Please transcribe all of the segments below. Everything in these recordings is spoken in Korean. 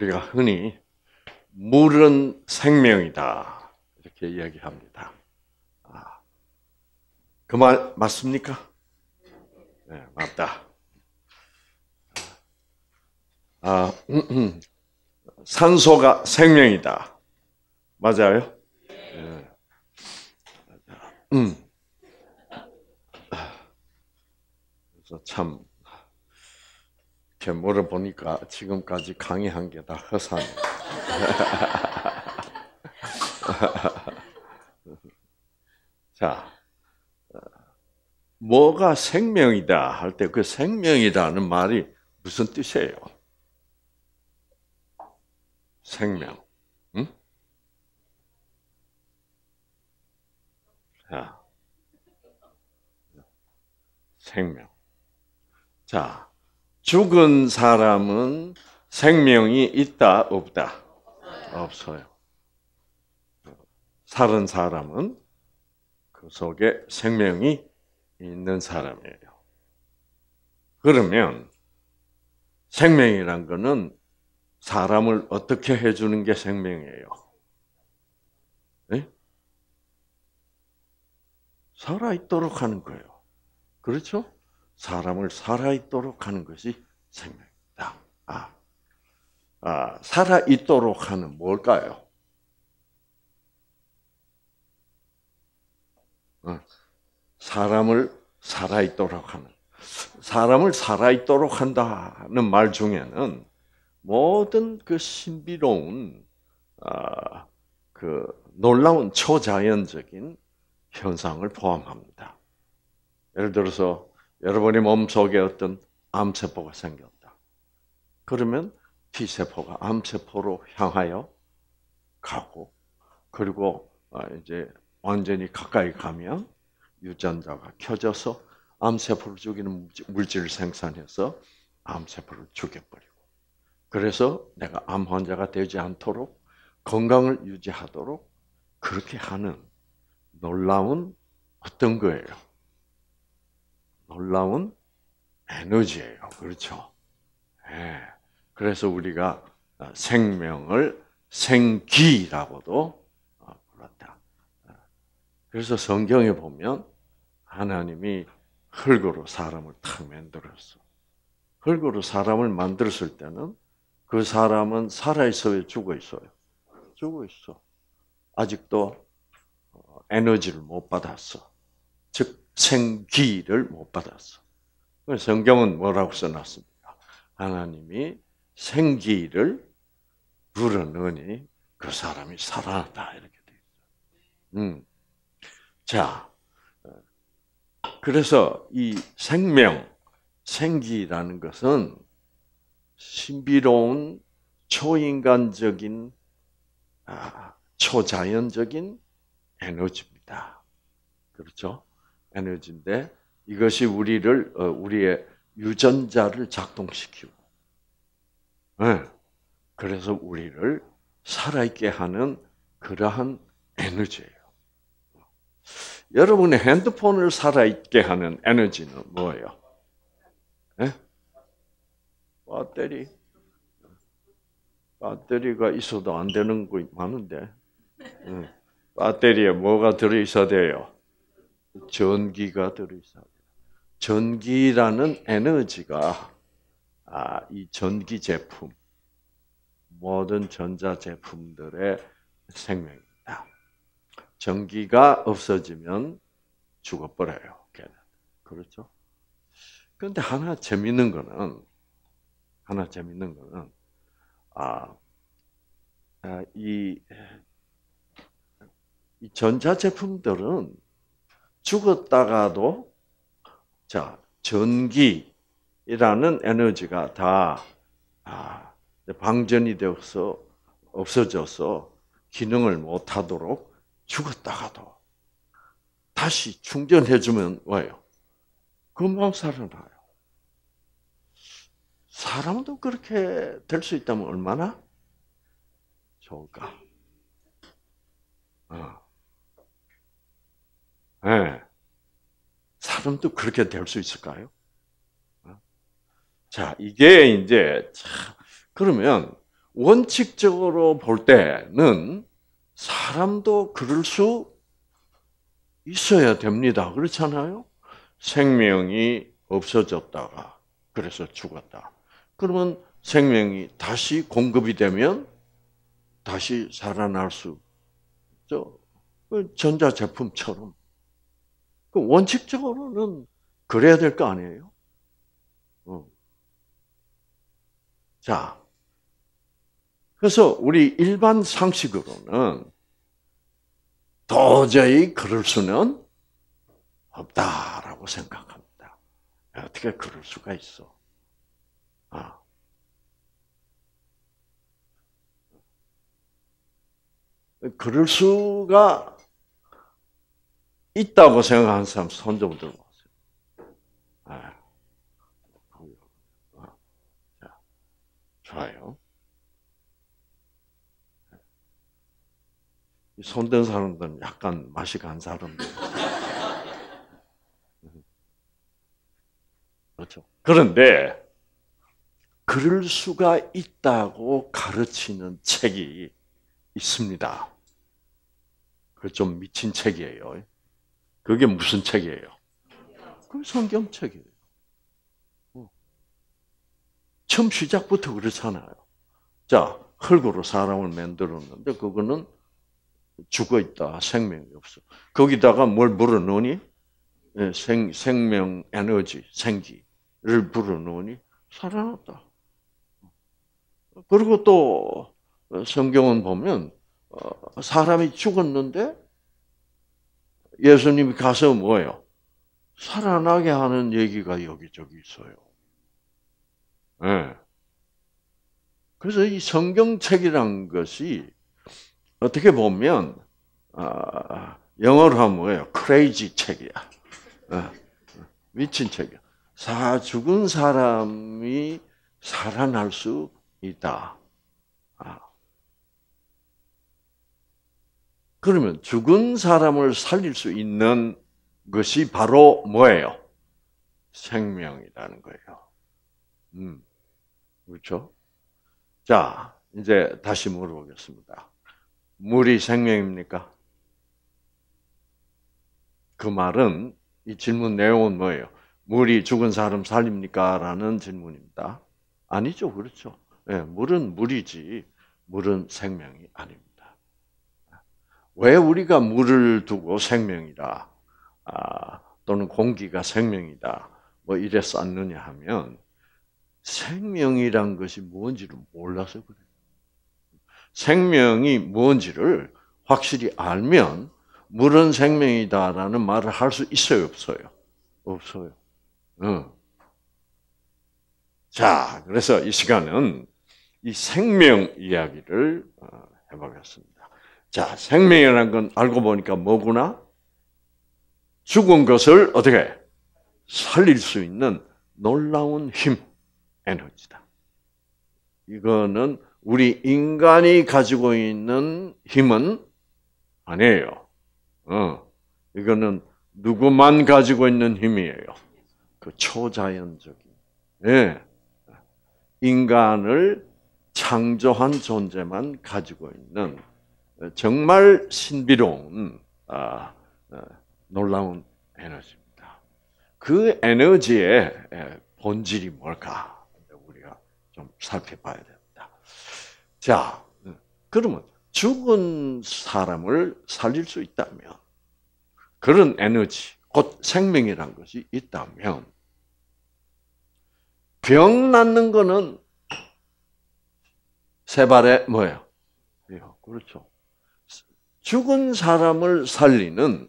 우리가 흔히 물은 생명이다 이렇게 이야기합니다. 아, 그말 맞습니까? 네, 맞다. 아, 음, 음. 산소가 생명이다. 맞아요? 네. 음. 아, 그래서 참이 물어보니까 지금까지 강의한 게 다 허사네. 자, 뭐가 생명이다 할 때 그 생명이라는 말이 무슨 뜻이에요? 생명. 응? 자, 생명. 자, 죽은 사람은 생명이 있다 없다 없어요. 살은 사람은 그 속에 생명이 있는 사람이에요. 그러면 생명이란 것은 사람을 어떻게 해주는 게 생명이에요? 네? 살아있도록 하는 거예요. 그렇죠? 사람을 살아있도록 하는 것이 생명이다. 아, 아 살아있도록 하는 뭘까요? 어, 사람을 살아있도록 하는 사람을 살아있도록 한다는 말 중에는 모든 그 신비로운 아, 그 놀라운 초자연적인 현상을 포함합니다. 예를 들어서 여러분의 몸속에 어떤 암세포가 생겼다. 그러면 T세포가 암세포로 향하여 가고, 그리고 어, 이제 완전히 가까이 가면 유전자가 켜져서 암세포를 죽이는 물질을 생산해서 암세포를 죽여버리고. 그래서 내가 암 환자가 되지 않도록 건강을 유지하도록 그렇게 하는 놀라운 어떤 거예요? 놀라운 에너지예요. 그렇죠? 네. 그래서 우리가 어, 생명을 생기라고도 어, 불렀다. 어. 그래서 성경에 보면 하나님이 흙으로 사람을 탁 만들었어. 흙으로 사람을 만들었을 때는 그 사람은 살아있어요? 죽어 있어요? 죽어 있어. 아직도 에너지를 못 받았어. 즉, 생기를 못 받았어. 성경은 뭐라고 써놨습니까? 하나님이 생기를 불어넣으니 그 사람이 살아났다 이렇게 돼 있어. 음, 자, 그래서 이 생명, 생기라는 것은 신비로운 초인간적인 아, 초자연적인 에너지입니다. 그렇죠? 에너지인데 이것이 우리를 어, 우리의 유전자를 작동시키고, 네. 그래서 우리를 살아있게 하는 그러한 에너지예요. 여러분의 핸드폰을 살아있게 하는 에너지는 뭐예요? 네? 배터리. 배터리가 있어도 안 되는 거 많은데. 네. 배터리에 뭐가 들어있어야 돼요? 전기가 들어있어요. 전기라는 에너지가 아, 이 전기 제품, 모든 전자 제품들의 생명입니다. 전기가 없어지면 죽어버려요. 걔는. 그렇죠? 그런데 하나 재밌는 거는 하나 재밌는 거는 아, 아 이, 이 전자 제품들은 죽었다가도 자 전기라는 에너지가 다 아, 방전이 되어서 없어져서 기능을 못하도록 죽었다가도 다시 충전해주면 와요. 금방 그 살아나요. 사람도 그렇게 될 수 있다면 얼마나 좋을까? 어. 예. 사람도 그렇게 될 수 있을까요? 어? 자, 이게 이제, 그러면 원칙적으로 볼 때는 사람도 그럴 수 있어야 됩니다. 그렇잖아요? 생명이 없어졌다가, 그래서 죽었다. 그러면 생명이 다시 공급이 되면 다시 살아날 수 있죠. 전자제품처럼 그 원칙적으로는 그래야 될 거 아니에요? 어. 자, 그래서 우리 일반 상식으로는 도저히 그럴 수는 없다라고 생각합니다. 어떻게 그럴 수가 있어? 아. 그럴 수가 있다고 생각하는 사람 손 좀 들어보세요. 아, 좋아요. 손댄 사람들은 약간 맛이 간 사람들. 그렇죠. 그런데 그럴 수가 있다고 가르치는 책이 있습니다. 그 좀 미친 책이에요. 그게 무슨 책이에요? 그 성경책이에요. 어. 처음 시작부터 그렇잖아요. 자, 흙으로 사람을 만들었는데 그거는 죽어 있다. 생명이 없어. 거기다가 뭘 불어 넣으니? 예, 생, 생명, 에너지, 생기를 불어 넣으니 살아났다. 그리고 또 성경은 보면 어, 사람이 죽었는데 예수님이 가서 뭐예요? 살아나게 하는 얘기가 여기저기 있어요. 네. 그래서 이 성경책이란 것이 어떻게 보면 아, 영어로 하면 뭐예요? 크레이지 책이야. 예. 미친 책이야. 사 죽은 사람이 살아날 수 있다. 아. 그러면 죽은 사람을 살릴 수 있는 것이 바로 뭐예요? 생명이라는 거예요. 음, 그렇죠? 자, 이제 다시 물어보겠습니다. 물이 생명입니까? 그 말은 이 질문 내용은 뭐예요? 물이 죽은 사람 살립니까? 라는 질문입니다. 아니죠, 그렇죠? 네, 물은 물이지 물은 생명이 아닙니다. 왜 우리가 물을 두고 생명이다 아, 또는 공기가 생명이다 뭐 이래 쌓느냐 하면 생명이란 것이 뭔지를 몰라서 그래요. 생명이 뭔지를 확실히 알면 물은 생명이다라는 말을 할 수 있어요, 없어요? 없어요. 응. 어. 자, 그래서 이 시간은 이 생명 이야기를 어, 해보겠습니다. 자, 생명이라는 건 알고 보니까 뭐구나? 죽은 것을 어떻게 살릴 수 있는 놀라운 힘, 에너지다. 이거는 우리 인간이 가지고 있는 힘은 아니에요. 어, 이거는 누구만 가지고 있는 힘이에요. 그 초자연적인. 예. 인간을 창조한 존재만 가지고 있는 정말 신비로운 아, 어, 놀라운 에너지입니다. 그 에너지의 본질이 뭘까? 우리가 좀 살펴봐야 됩니다. 자, 음, 그러면 죽은 사람을 살릴 수 있다면 그런 에너지, 곧 생명이란 것이 있다면 병 낫는 거는 세 발에 뭐예요? 예, 그렇죠. 죽은 사람을 살리는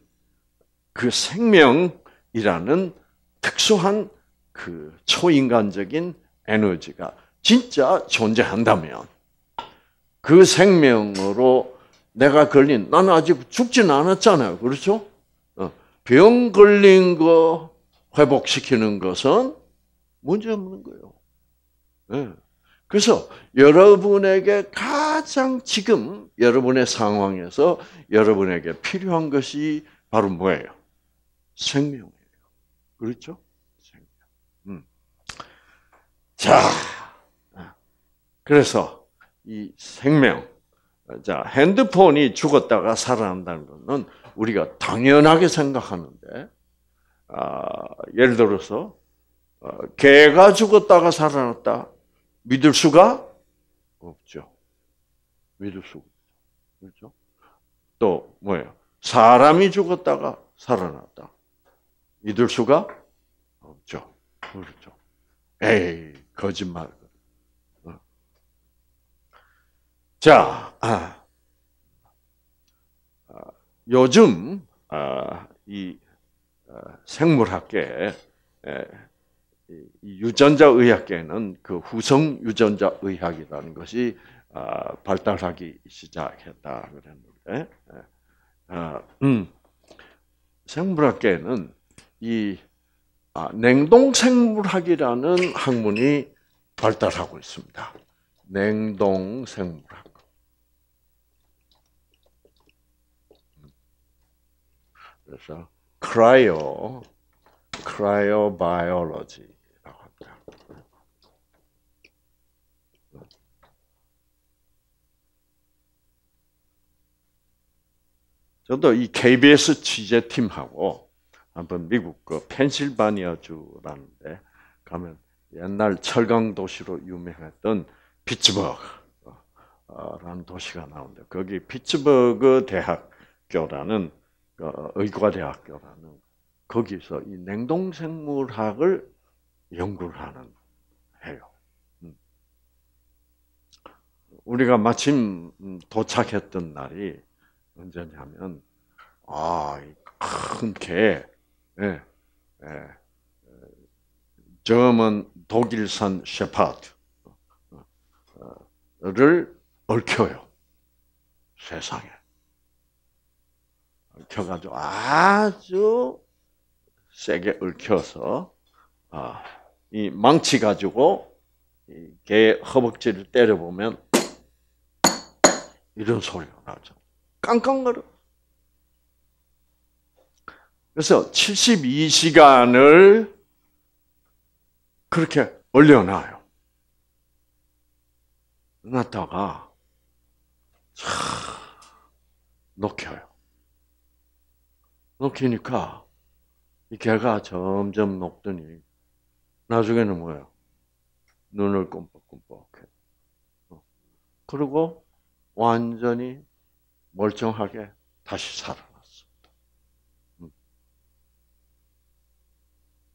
그 생명이라는 특수한 그 초인간적인 에너지가 진짜 존재한다면 그 생명으로 내가 걸린 나는 아직 죽진 않았잖아요. 그렇죠? 어, 병 걸린 거 회복시키는 것은 문제 없는 거예요. 예. 그래서 여러분에게 가장 지금 여러분의 상황에서 여러분에게 필요한 것이 바로 뭐예요? 생명이에요. 그렇죠? 생명. 음. 자, 아, 그래서 이 생명. 자, 핸드폰이 죽었다가 살아난다는 것은 우리가 당연하게 생각하는데, 아, 예를 들어서 어, 개가 죽었다가 살아났다. 믿을 수가 없죠. 믿을 수 그렇죠? 또 뭐예요? 사람이 죽었다가 살아났다. 믿을 수가 없죠. 그렇죠. 에이 거짓말. 어. 자, 아, 아, 요즘 아, 이 생물학계 유전자 의학계는 그 후성 유전자 의학이라는 것이 아, 발달하기 시작했다 그랬는데 예. 아, 음. 생물학계는 이 아, 냉동생물학이라는 학문이 발달하고 있습니다. 냉동생물학. 그래서 크라이오 크라이오바이올로지 저도 이 KBS 취재팀하고 한번 미국 그 펜실바니아 주라는데 가면 옛날 철강 도시로 유명했던 피츠버그라는 도시가 나오는데 거기 피츠버그 대학교라는 어, 의과대학교라는 거기서 이 냉동생물학을 연구를 하는 해요. 음. 우리가 마침 도착했던 날이 언제냐면 아큰 개, 예, 예, 점은 독일산 셰파드를 얽혀요 세상에 얽혀가지고 아주 세게 얽혀서 아, 이 망치 가지고 개 허벅지를 때려 보면 이런 소리가 나죠. 깡깡거려. 그래서 72시간을 그렇게 얼려놔요 놨다가 녹혀요. 녹히니까 이 개가 점점 녹더니 나중에는 뭐예요? 눈을 꿈뻑꿈뻑해. 어. 그리고 완전히 멀쩡하게 다시 살아났습니다. 음.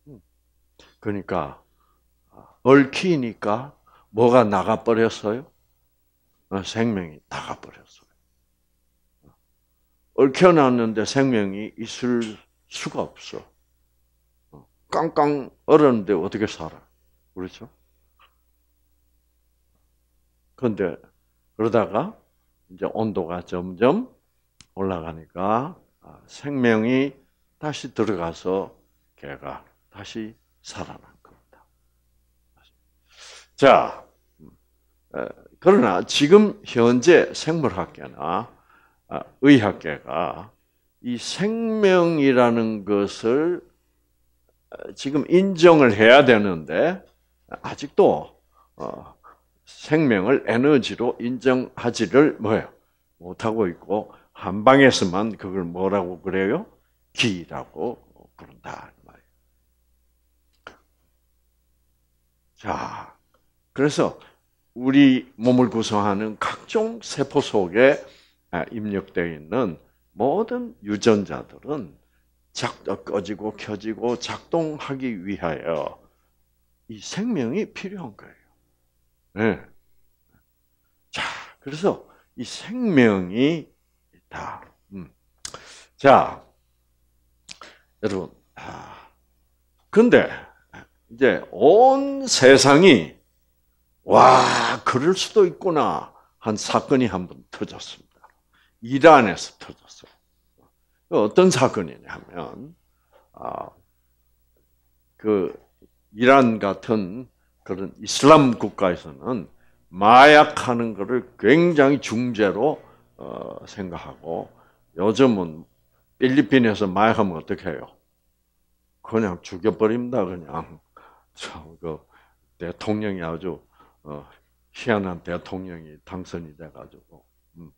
음. 그러니까 아, 얽히니까 뭐가 나가버렸어요? 어, 생명이 나가버렸어요. 어, 얽혀놨는데 생명이 있을 수가 없어. 어, 깡깡 얼었는데 어떻게 살아? 그렇죠? 그런데 그러다가 이제 온도가 점점 올라가니까 아, 생명이 다시 들어가서 개가 다시 살아난 겁니다. 자, 음, 그러나 지금 현재 생물학계나 아, 의학계가 이 생명이라는 것을 지금 인정을 해야 되는데 아직도 어, 생명을 에너지로 인정하지를 뭐예요? 못하고 있고 한방에서만 그걸 뭐라고 그래요? 기라고 부른다. 자, 그래서 우리 몸을 구성하는 각종 세포 속에 아, 입력되어 있는 모든 유전자들은 작, 꺼지고 켜지고 작동하기 위하여 이 생명이 필요한 거예요. 네. 자, 그래서 이 생명이 있다. 음. 자, 여러분. 아, 근데 이제 온 세상이 와 그럴 수도 있구나 한 사건이 한번 터졌습니다. 이란에서 터졌어요. 어떤 사건이냐면, 아, 그 이란 같은 그런 이슬람 국가에서는 마약하는 것을 굉장히 중재로 어, 생각하고 요즘은 필리핀에서 마약하면 어떻게 해요? 그냥 죽여버립니다. 그냥 참그 대통령이 아주 어, 희한한 대통령이 당선이 돼가지고 음.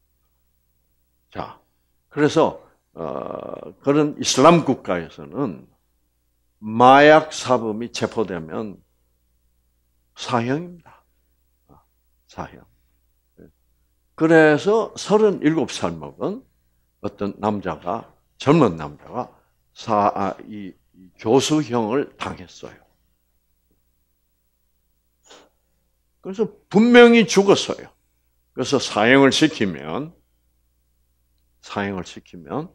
자 그래서 어, 그런 이슬람 국가에서는 마약 사범이 체포되면 사형입니다. 아, 사형. 예. 그래서 37살 먹은 어떤 남자가, 젊은 남자가 사, 아, 이, 이 교수형을 당했어요. 그래서 분명히 죽었어요. 그래서 사형을 시키면, 사형을 시키면,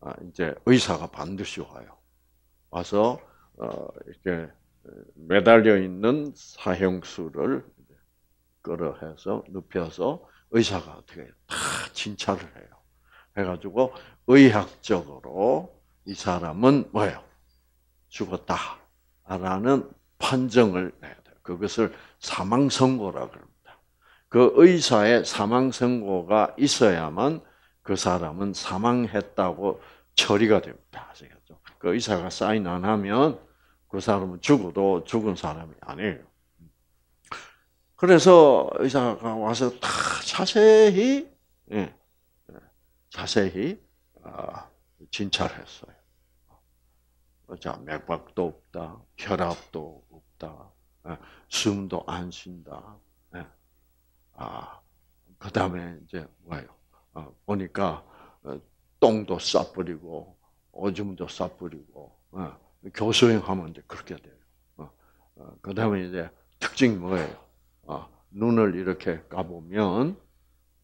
아, 이제 의사가 반드시 와요. 와서, 어, 이렇게 매달려 있는 사형수를 끌어해서 눕혀서 의사가 어떻게 다 진찰을 해요. 해가지고 의학적으로 이 사람은 뭐예요? 죽었다라는 판정을 내야 돼요. 그것을 사망 선고라 그럽니다. 그 의사의 사망 선고가 있어야만 그 사람은 사망했다고 처리가 됩니다. 아시겠죠? 그 의사가 사인 안 하면 그 사람은 죽어도 죽은 사람이 아니에요. 그래서 의사가 와서 다 자세히, 예, 자세히 아, 진찰했어요. 자, 맥박도 없다, 혈압도 없다, 예, 숨도 안 쉰다. 예. 아, 그 다음에 이제 뭐예요? 아, 보니까 어, 똥도 싸버리고 오줌도 싸버리고. 교수행하면 이제 그렇게 돼요. 어, 어, 그 다음에 이제 특징이 뭐예요? 어, 눈을 이렇게 까보면,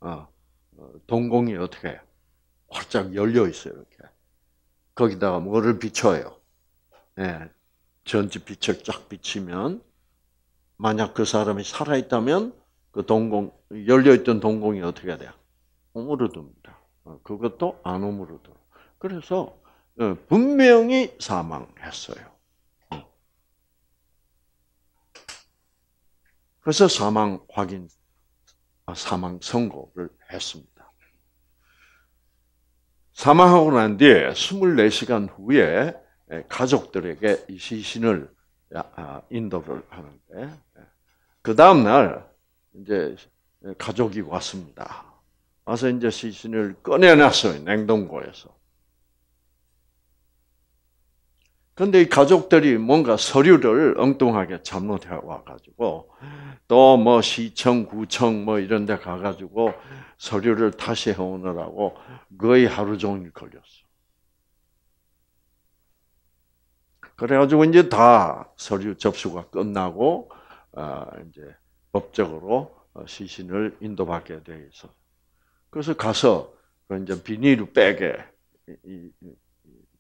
어, 어, 동공이 어떻게 해요? 활짝 열려 있어요, 이렇게. 거기다가 뭐를 비춰요? 예, 전지 빛을 쫙 비치면, 만약 그 사람이 살아있다면, 그 동공, 열려있던 동공이 어떻게 돼요? 오므러듭니다. 어, 그것도 안 오므러들어. 그래서, 예, 분명히 사망했어요. 그래서 사망 확인, 아, 사망 선고를 했습니다. 사망하고 난 뒤에 24시간 후에 가족들에게 이 시신을 아, 아, 인도를 하는데, 예, 그 다음날, 이제 가족이 왔습니다. 와서 이제 시신을 꺼내놨어요, 냉동고에서. 근데 이 가족들이 뭔가 서류를 엉뚱하게 잘못해 와가지고, 또 뭐 시청, 구청 뭐 이런 데 가가지고 서류를 다시 해오느라고 거의 하루 종일 걸렸어. 그래가지고 이제 다 서류 접수가 끝나고, 아, 이제 법적으로 시신을 인도받게 돼 있어. 그래서 가서 그 이제 비닐백에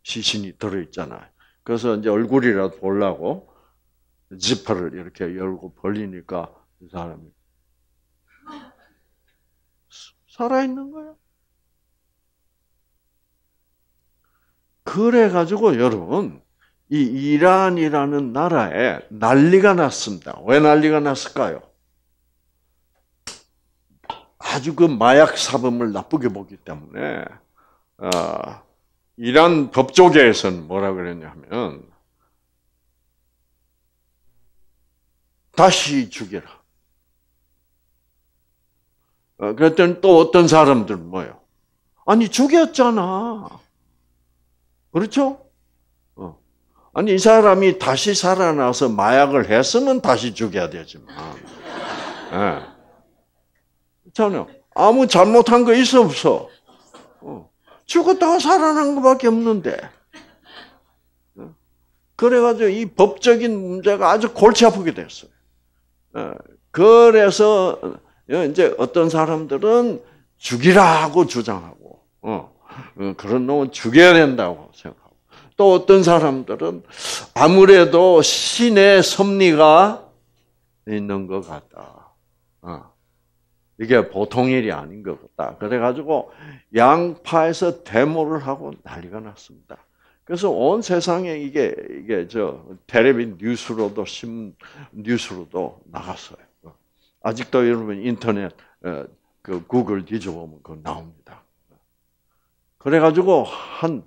시신이 들어있잖아요. 그래서 이제 얼굴이라도 보려고 지퍼를 이렇게 열고 벌리니까 이 사람이 살아있는 거야. 그래가지고 여러분, 이 이란이라는 나라에 난리가 났습니다. 왜 난리가 났을까요? 아주 그 마약 사범을 나쁘게 보기 때문에, 어, 이란 법조계에서는 뭐라 그랬냐면 다시 죽여라. 어, 그랬더니 또 어떤 사람들 뭐요? 아니 죽였잖아. 그렇죠? 어. 아니 이 사람이 다시 살아나서 마약을 했으면 다시 죽여야 되지만 예. 네. 전혀 아무 잘못한 거 있어 없어 어. 죽었다가 살아난 것밖에 없는데. 어? 그래가지고 이 법적인 문제가 아주 골치 아프게 됐어요. 어, 그래서 어, 이제 어떤 사람들은 죽이라고 주장하고, 그런 놈은 죽여야 된다고 생각하고, 또 어떤 사람들은 아무래도 신의 섭리가 있는 것 같다. 이게 보통 일이 아닌 것 같다. 그래가지고 양파에서 데모를 하고 난리가 났습니다. 그래서 온 세상에 이게 이게 저 텔레비 뉴스로도 신 뉴스로도 나갔어요. 아직도 여러분 인터넷 어, 그 구글 뒤져보면 그 나옵니다. 그래가지고 한한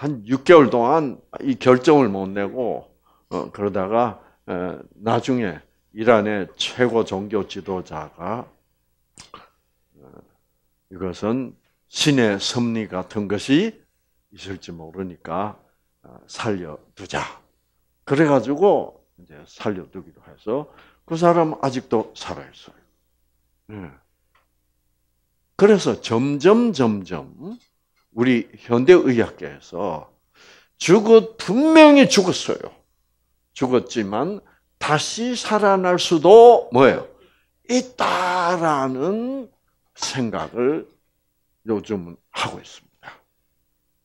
6개월 어, 동안 이 결정을 못 내고 어, 그러다가 나중에 이란의 최고 종교 지도자가 어, 이것은 신의 섭리 같은 것이 있을지 모르니까 어, 살려두자. 그래가지고 이제 살려두기로 해서 그 사람 아직도 살아있어요. 예. 그래서 점점 점점 우리 현대의학계에서 죽어 분명히 죽었어요. 죽었지만 다시 살아날 수도 뭐예요? 있다라는 생각을 요즘 하고 있습니다.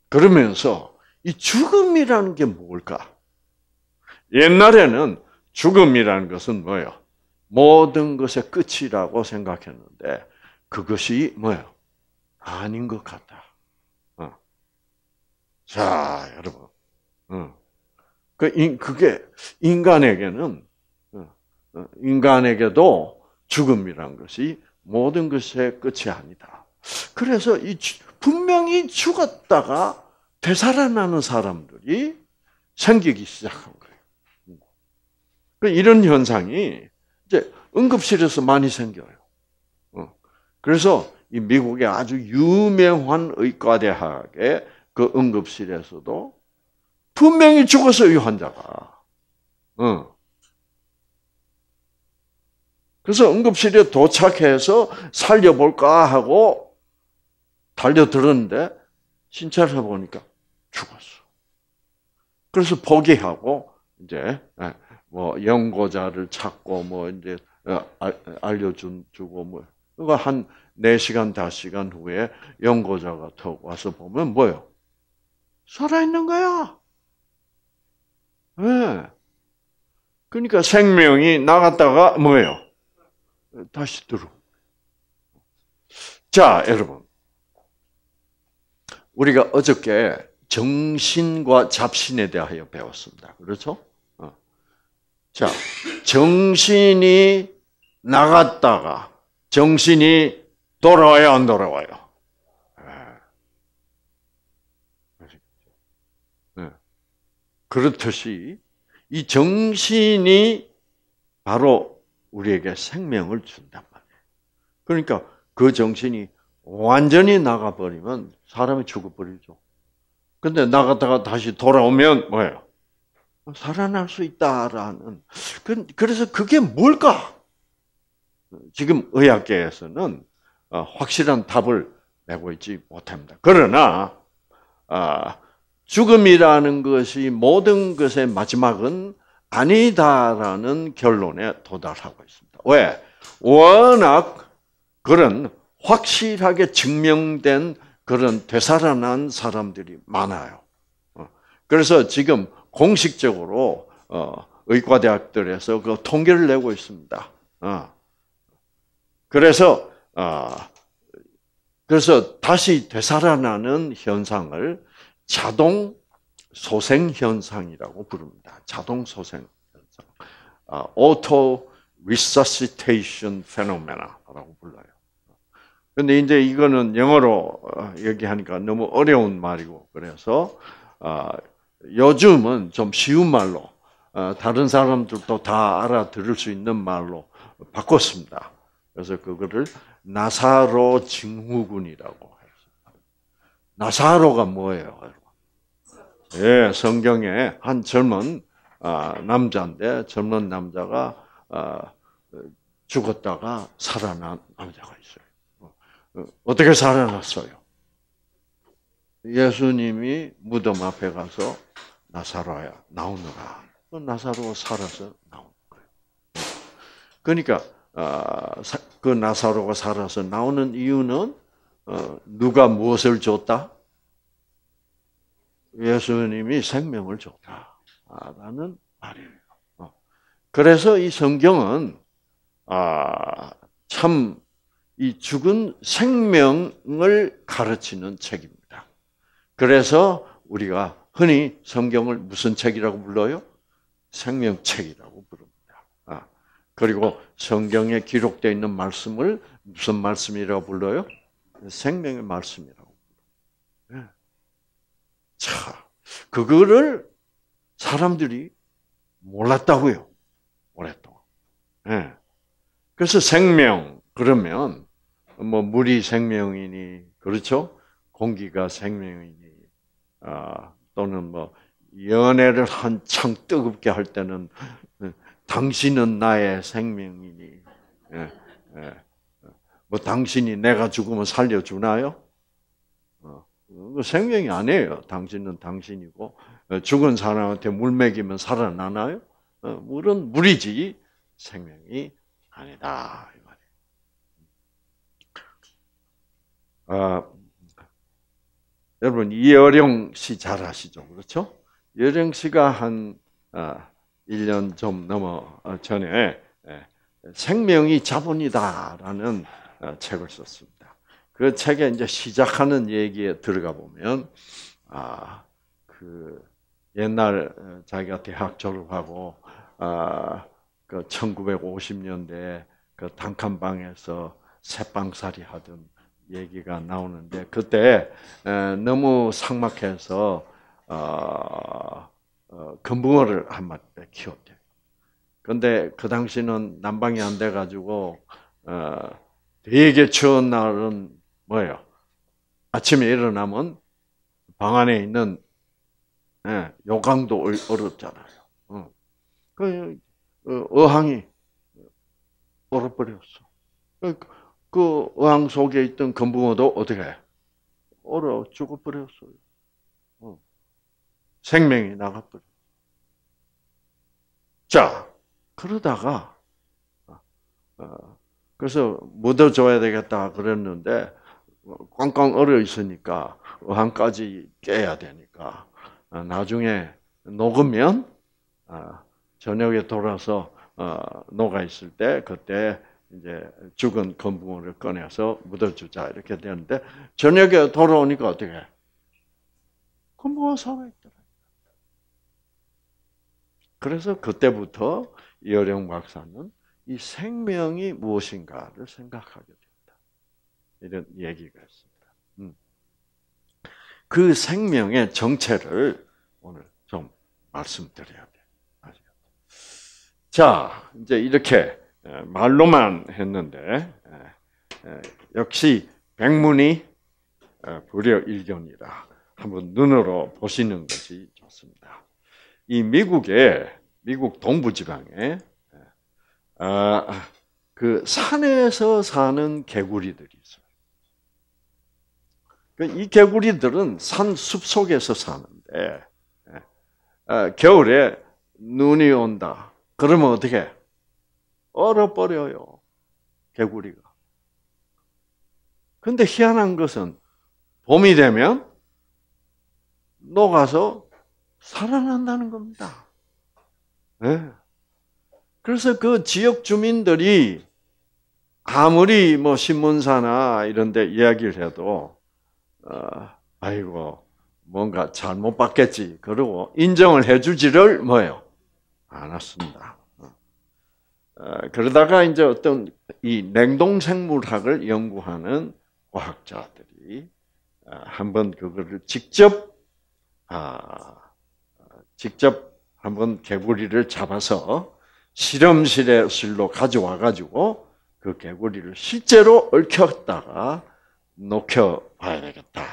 그러면서 이 죽음이라는 게 뭘까? 옛날에는 죽음이라는 것은 뭐예요? 모든 것의 끝이라고 생각했는데 그것이 뭐예요? 아닌 것 같다. 어. 자, 여러분. 어. 그, 그게 인간에게는 어, 인간에게도 죽음이란 것이 모든 것의 끝이 아니다. 그래서 이 분명히 죽었다가 되살아나는 사람들이 생기기 시작한 거예요. 그 이런 현상이 이제 응급실에서 많이 생겨요. 어, 그래서 이 미국의 아주 유명한 의과대학의 그 응급실에서도 분명히 죽었어요, 이 환자가. 응. 어, 그래서 응급실에 도착해서 살려볼까 하고 달려들었는데 신체를 해 보니까 죽었어. 그래서 포기하고 이제 예, 뭐 연고자를 찾고 뭐 이제 어, 알려준 주고 뭐 그거 한 4시간, 5시간 후에 연고자가 더 와서 보면 뭐요? 살아있는 거야. 예. 네. 그러니까 생명이 나갔다가 뭐예요? 다시 들어. 자, 여러분. 우리가 어저께 정신과 잡신에 대하여 배웠습니다. 그렇죠? 어. 자, 정신이 나갔다가 정신이 돌아와요, 안 돌아와요? 아. 네. 그렇듯이 이 정신이 바로 우리에게 생명을 준단 말이에요. 그러니까 그 정신이 완전히 나가버리면 사람이 죽어버리죠. 근데 나갔다가 다시 돌아오면 뭐예요? 살아날 수 있다라는. 그래서 그게 뭘까? 지금 의학계에서는 어, 확실한 답을 내고 있지 못합니다. 그러나 아, 죽음이라는 것이 모든 것의 마지막은 아니다라는 결론에 도달하고 있습니다. 왜? 워낙 그런 확실하게 증명된 그런 되살아난 사람들이 많아요. 어. 그래서 지금 공식적으로 어, 의과대학들에서 그 통계를 내고 있습니다. 어. 그래서 그래서 다시 되살아나는 현상을 자동 소생 현상이라고 부릅니다. 자동 소생 현상. 아, auto resuscitation phenomena라고 불러요. 근데 이제 이거는 영어로 어, 얘기하니까 너무 어려운 말이고 그래서 아, 요즘은 좀 쉬운 말로 어, 다른 사람들도 다 알아들을 수 있는 말로 바꿨습니다. 그래서 그거를 나사로 증후군이라고 해습 나사로가 뭐예요, 여러분? 예, 성경에 한 젊은 아, 남자인데 젊은 남자가 아, 죽었다가 살아난 남자가 있어요. 어, 어, 어떻게 살아났어요? 예수님이 무덤 앞에 가서 나사로야 나오느라 어, 나사로 살아서 나온 거예요. 그러니까 아, 그 나사로가 살아서 나오는 이유는 누가 무엇을 줬다? 예수님이 생명을 줬다라는 말이에요. 어. 그래서 이 성경은 아, 참이 죽은 생명을 가르치는 책입니다. 그래서 우리가 흔히 성경을 무슨 책이라고 불러요? 생명책이라고 부릅니다. 아, 그리고 성경에 기록되어 있는 말씀을 무슨 말씀이라고 불러요? 생명의 말씀이라고. 자, 그거를 사람들이 몰랐다고요. 오랫동안. 네. 그래서 생명, 그러면, 뭐, 물이 생명이니, 그렇죠? 공기가 생명이니, 아, 또는 뭐, 연애를 한창 뜨겁게 할 때는, 당신은 나의 생명이니, 예, 예. 뭐, 당신이 내가 죽으면 살려주나요? 그 생명이 아니에요. 당신은 당신이고 어, 죽은 사람한테 물 먹이면 살아나나요? 물은 어, 물이지 뭐 생명이 아니다. 아, 여러분 이어령 씨 잘 아시죠? 그렇죠? 이령 씨가 한 아, 1년 좀 넘어 어, 전에 예, 생명이 자본이다라는 책을 썼습니다. 그 책에 이제 시작하는 얘기에 들어가 보면 아 그 옛날 어, 자기가 대학 졸업하고 아 그 1950년대 그 단칸방에서 새빵살이 하던 얘기가 나오는데 그때 너무 상막해서 어, 어, 금붕어를 한 마리 키웠대. 근데 그 당시는 난방이 안 돼가지고 어, 되게 추운 날은 뭐예요? 아침에 일어나면 방 안에 있는 예, 요강도 얼었잖아요. 어. 그 어, 어항이 얼어버렸어. 그, 그 어항 속에 있던 금붕어도 어떻게 얼어 죽어버렸어요. 어. 생명이 나가버려. 자, 그러다가 그래서 묻어줘야 되겠다 그랬는데 꽝꽝 얼어 있으니까 어항까지 깨야 되니까 어, 나중에 녹으면 어, 저녁에 돌아서 어, 녹아 있을 때 그때 이제 죽은 건붕어를 꺼내서 묻어주자 이렇게 되는데 저녁에 돌아오니까 어떻게 건붕어 살아있더라. 그래서 그때부터 이어령 박사는 이 생명이 무엇인가를 생각하게 됩니다. 이런 얘기가 있습니다. 음. 그 생명의 정체를 오늘 좀 말씀드려야 돼요. 자, 이제 이렇게 말로만 했는데 역시 백문이 어, 불여일견이라 한번 눈으로 보시는 것이 좋습니다. 이 미국의 미국 동부지방에 아, 그 산에서 사는 개구리들이 있어요. 그러니까 이 개구리들은 산 숲속에서 사는데 예. 아, 겨울에 눈이 온다. 그러면 어떻게? 얼어버려요. 개구리가. 근데 희한한 것은 봄이 되면 녹아서 살아난다는 겁니다. 예. 그래서 그 지역 주민들이 아무리 뭐 신문사나 이런 데 이야기를 해도 어, 아이고 뭔가 잘못 봤겠지. 그러고 인정을 해주지를 뭐요 않았습니다. 어. 어, 그러다가 이제 어떤 이 냉동 생물학을 연구하는 과학자들이 한번 그거를 직접 아, 직접 한번 개구리를 잡아서 실험실에 실로 가져와 가지고 그 개구리를 실제로 얽혔다가 녹여봐야 되겠다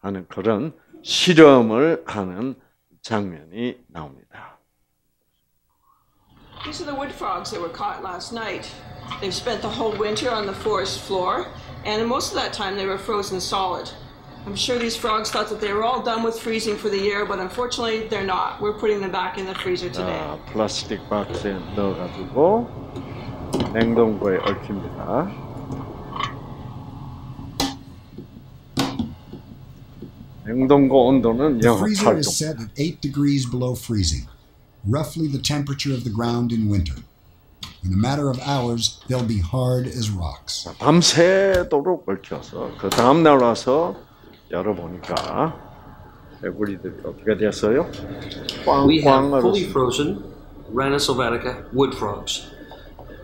하는 그런 실험을 하는 장면이 나옵니다. These are the wood frogs that were caught last night. They've spent the whole winter on the forest floor, and most of that time they were frozen solid. I'm sure these frogs thought that they were all done with freezing for the year, but unfortunately they're not. We're putting them back in the freezer today. 아, 플라스틱 박스에 넣어가지고 냉동고에 얼힙니다. 냉동고 온도는 The 영하 freezer 8도. is set at 8 degrees below freezing, roughly the temperature of the ground in winter. In a matter of hours, they'll be hard as rocks. 밤새도록 걸쳐서 그 다음 날 와서 열어보니까 개구리들이 어떻게 됐어요? We have fully frozen Rana sylvatica wood frogs.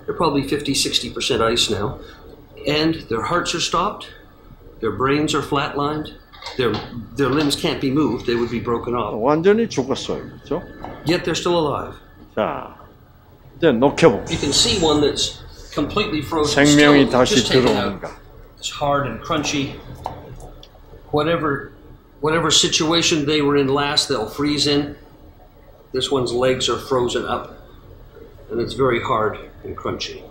They're probably 50, 60% ice now. And their hearts are stopped, their brains are flatlined, their, their limbs can't be moved. They would be broken off. 완전히 죽었어요. 그렇죠? Yet they're still alive. 자, 이제 녹여봅니다. You can see one that's completely frozen. 생명이 다시 들어오는가. It's hard and crunchy. Whatever, whatever situation they were in last, they'll freeze in. This one's legs are frozen up, and it's very hard and crunchy.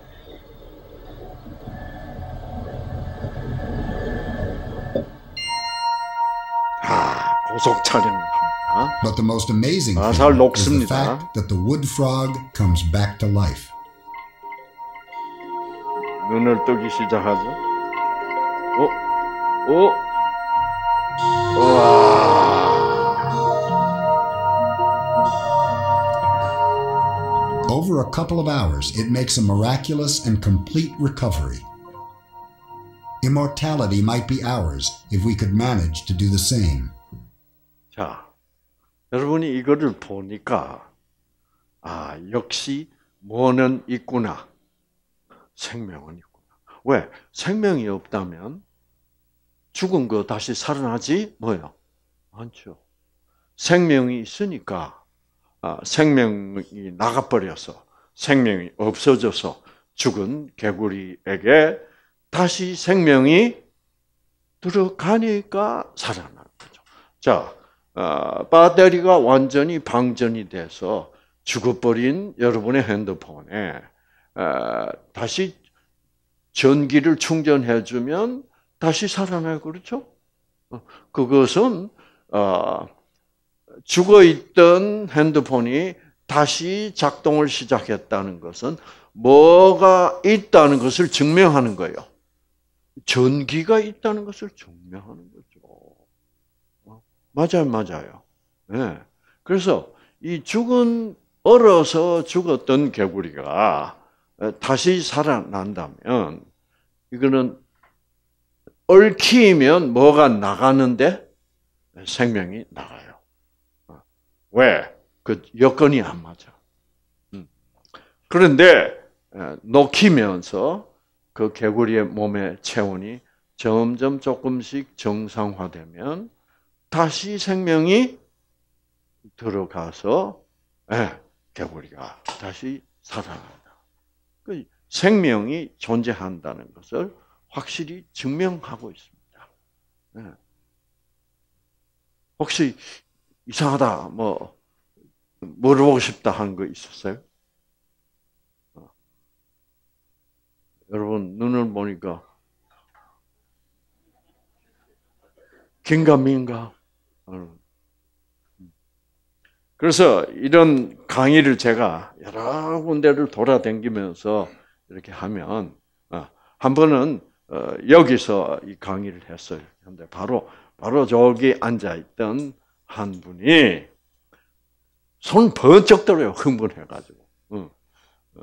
고속 촬영합니다. But the most amazing thing is the fact that the wood frog comes back to life. 눈을 뜨기 시작하죠. 어? 어? Over a couple of hours, it makes a miraculous and complete recovery. Immortality might be ours if we could manage to do the same. 자, 여러분이 이거를 보니까 아 역시 뭐는 있구나, 생명은 있구나. 왜 생명이 없다면 죽은 거 다시 살아나지 뭐요? 않죠. 생명이 있으니까 아, 생명이 나가버려서 생명이 없어져서 죽은 개구리에게 다시 생명이 들어가니까 살아나는 거죠. 자, 배터리가 아, 완전히 방전이 돼서 죽어버린 여러분의 핸드폰에 아, 다시 전기를 충전해주면 다시 살아나요. 그렇죠? 어, 그것은 아, 죽어있던 핸드폰이 다시 작동을 시작했다는 것은 뭐가 있다는 것을 증명하는 거예요. 전기가 있다는 것을 증명하는 거예요. 맞아요, 맞아요. 네. 그래서 이 죽은 얼어서 죽었던 개구리가 다시 살아난다면 이거는 얽히면 뭐가 나가는데 생명이 나가요. 어. 왜? 그 여건이 안 맞아. 음. 그런데 녹히면서 그 개구리의 몸의 체온이 점점 조금씩 정상화되면 다시 생명이 들어가서 예, 개구리가 다시 살아난다. 그 생명이 존재한다는 것을 확실히 증명하고 있습니다. 예. 혹시 이상하다 뭐 물어보고 싶다 한 거 있었어요? 어. 여러분 눈을 보니까 긴가 민가 음. 그래서 이런 강의를 제가 여러 군데를 돌아다니면서 이렇게 하면 어, 한 번은 어, 여기서 이 강의를 했어요. 근데 바로 바로 저기 앉아 있던 한 분이 손 번쩍 들어요. 흥분해가지고. 어,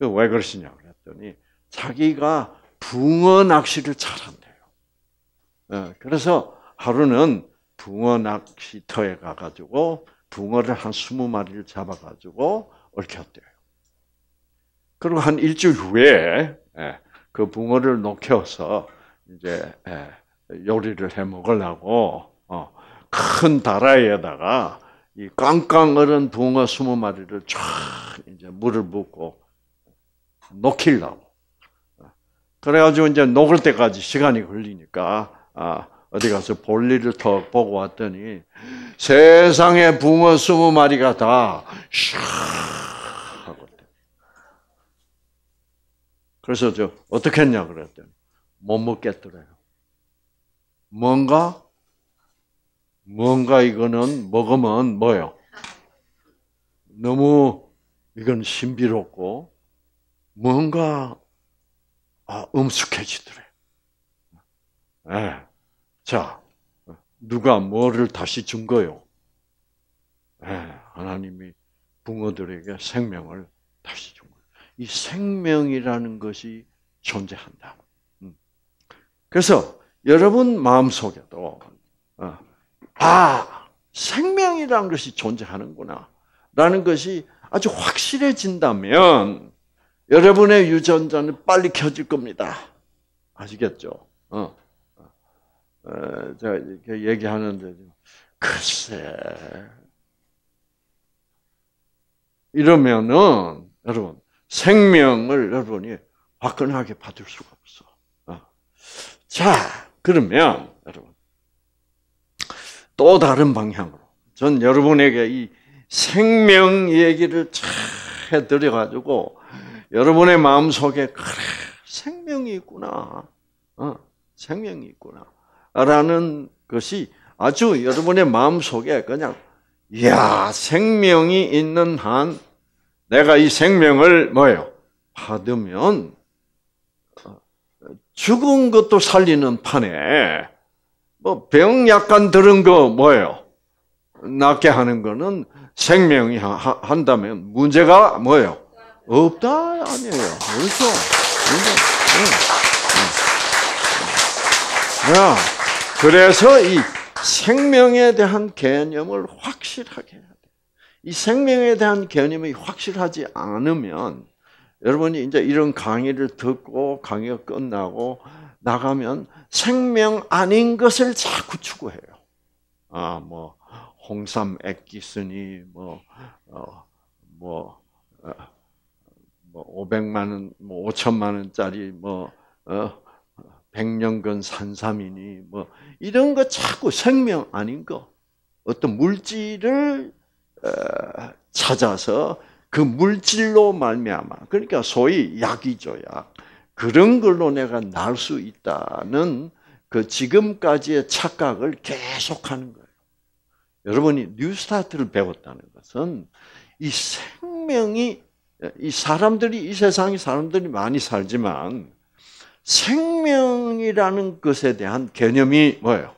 왜 그러시냐 그랬더니 자기가 붕어 낚시를 잘한대요. 그래서 하루는 붕어 낚시터에 가가지고 붕어를 한 스무 마리를 잡아가지고 얽혔대요. 그리고 한 일주일 후에 예, 그 붕어를 녹여서 이제 예, 요리를 해 먹으려고 어, 큰 다라에다가 이 깡깡 얼은 붕어 스무 마리를 쫙 이제 물을 붓고 녹히려고. 그래가지고 이제 녹을 때까지 시간이 걸리니까 아 어디 가서 볼일을 턱 보고 왔더니 세상에 붕어 스무 마리가 다 하고 그래서 저 어떻게 했냐 그랬더니 못 먹겠더래요. 뭔가 뭔가 이거는 먹으면 뭐요? 너무 이건 신비롭고 뭔가 아, 음숙해지더래. 예. 네. 자, 누가 뭐를 다시 준 거요? 네, 하나님이 붕어들에게 생명을 다시 준 거예요. 이 생명이라는 것이 존재한다. 음. 그래서 여러분 마음속에도 어, 아 생명이라는 것이 존재하는구나라는 것이 아주 확실해진다면 여러분의 유전자는 빨리 켜질 겁니다. 아시겠죠? 어. 어, 제가 이렇게 얘기하는데 글쎄 이러면은 여러분 생명을 여러분이 화끈하게 받을 수가 없어. 어. 자 그러면 여러분 또 다른 방향으로 전 여러분에게 이 생명 얘기를 잘 해드려 가지고 여러분의 마음 속에 그래 생명이 있구나. 어, 생명이 있구나. 라는 것이 아주 여러분의 마음속에 그냥 야 생명이 있는 한 내가 이 생명을 뭐예요? 받으면 죽은 것도 살리는 판에 뭐 병 약간 들은 거 뭐예요? 낫게 하는 거는 생명이 하, 한다면 문제가 뭐예요? 없다 아니에요. 그렇죠? 네. 네. 네. 그래서 이 생명에 대한 개념을 확실하게 해야 돼이 생명에 대한 개념이 확실하지 않으면 여러분이 이제 이런 강의를 듣고 강의가 끝나고 나가면 생명 아닌 것을 자꾸 추구해요. 아, 뭐, 홍삼 액기스니, 뭐, 어, 뭐, 어, 뭐, 500만 원, 뭐, 5천만 원짜리, 뭐, 어, 백년근 산삼이니 뭐 이런 거 자꾸 생명 아닌 거 어떤 물질을 어, 찾아서 그 물질로 말미암아 그러니까 소위 약이죠 약 그런 걸로 내가 날 수 있다는 그 지금까지의 착각을 계속하는 거예요. 여러분이 뉴스타트를 배웠다는 것은 이 생명이 이 사람들이 이 세상에 사람들이 많이 살지만 생명이라는 것에 대한 개념이 뭐예요?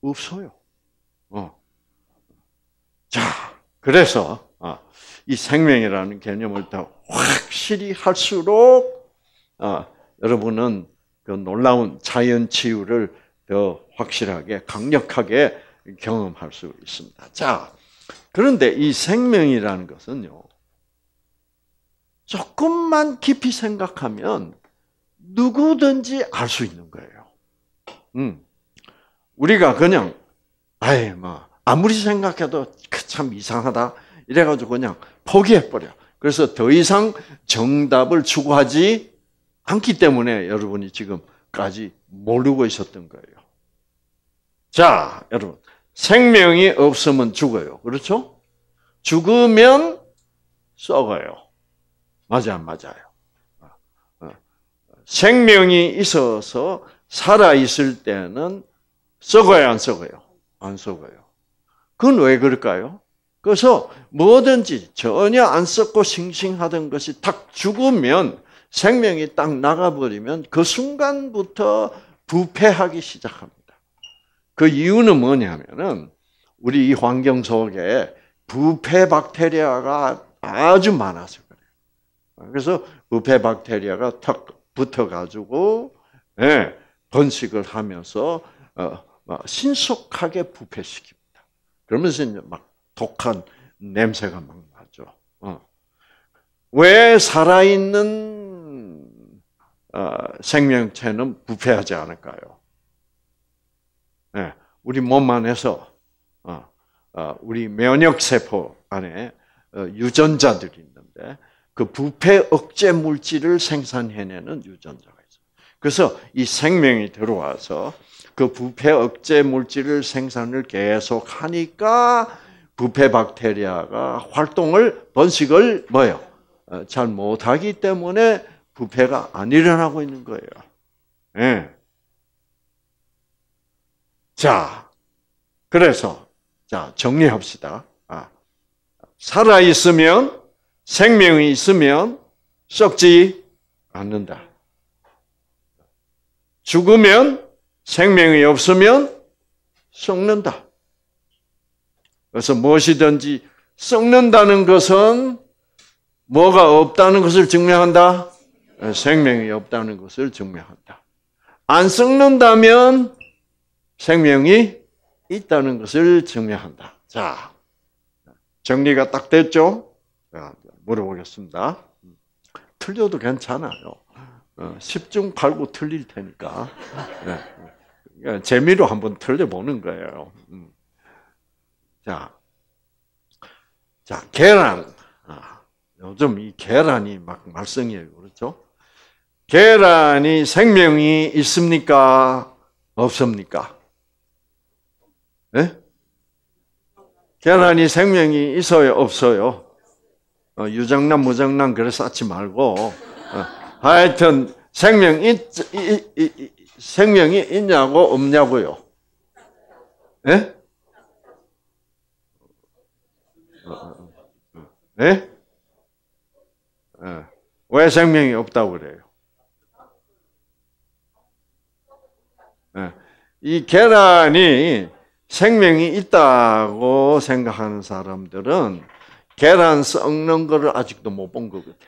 없어요. 어. 자, 그래서 어, 이 생명이라는 개념을 더 확실히 할수록 어, 여러분은 그 놀라운 자연 치유를 더 확실하게 강력하게 경험할 수 있습니다. 자, 그런데 이 생명이라는 것은요. 조금만 깊이 생각하면 누구든지 알 수 있는 거예요. 음. 우리가 그냥 아예 뭐 아무리 생각해도 그 참 이상하다 이래가지고 그냥 포기해 버려. 그래서 더 이상 정답을 추구하지 않기 때문에 여러분이 지금까지 모르고 있었던 거예요. 자, 여러분 생명이 없으면 죽어요. 그렇죠? 죽으면 썩어요. 맞아, 맞아요. 생명이 있어서 살아있을 때는 썩어요, 안 썩어요? 안 썩어요. 그건 왜 그럴까요? 그래서 뭐든지 전혀 안 썩고 싱싱하던 것이 딱 죽으면 생명이 딱 나가버리면 그 순간부터 부패하기 시작합니다. 그 이유는 뭐냐면은 우리 이 환경 속에 부패 박테리아가 아주 많아서 그래요. 그래서 부패 박테리아가 탁 붙어 가지고 예, 번식을 하면서 어, 어, 신속하게 부패시킵니다. 그러면서 이제 막 독한 냄새가 막 나죠. 어. 왜 살아있는 어, 생명체는 부패하지 않을까요? 예, 우리 몸 안에서 어, 어, 우리 면역 세포 안에 유전자들이 있는데 그 부패 억제 물질을 생산해내는 유전자가 있어요. 그래서 이 생명이 들어와서 그 부패 억제 물질을 생산을 계속 하니까 부패 박테리아가 활동을 번식을 뭐요? 어, 잘 못하기 때문에 부패가 안 일어나고 있는 거예요. 네. 자, 그래서 자 정리합시다. 아, 살아 있으면 생명이 있으면 썩지 않는다. 죽으면 생명이 없으면 썩는다. 그래서 무엇이든지 썩는다는 것은 뭐가 없다는 것을 증명한다? 생명이 없다는 것을 증명한다. 안 썩는다면 생명이 있다는 것을 증명한다. 자, 정리가 딱 됐죠? 물어보겠습니다. 틀려도 괜찮아요. 10중 어, 8구 틀릴 테니까. 네. 예, 재미로 한번 틀려보는 거예요. 음. 자, 자, 계란. 아, 요즘 이 계란이 막 말썽이에요. 그렇죠? 계란이 생명이 있습니까? 없습니까? 네? 계란이 생명이 있어요? 없어요? 어, 유정남무정남 그래 쌓지 말고 어, 하여튼 생명 이, 생명이 있냐고 없냐고요? 예? 어, 예? 왜 생명이 없다고 그래요? 예. 이 계란이 생명이 있다고 생각하는 사람들은 계란 썩는 거를 아직도 못 본 것같아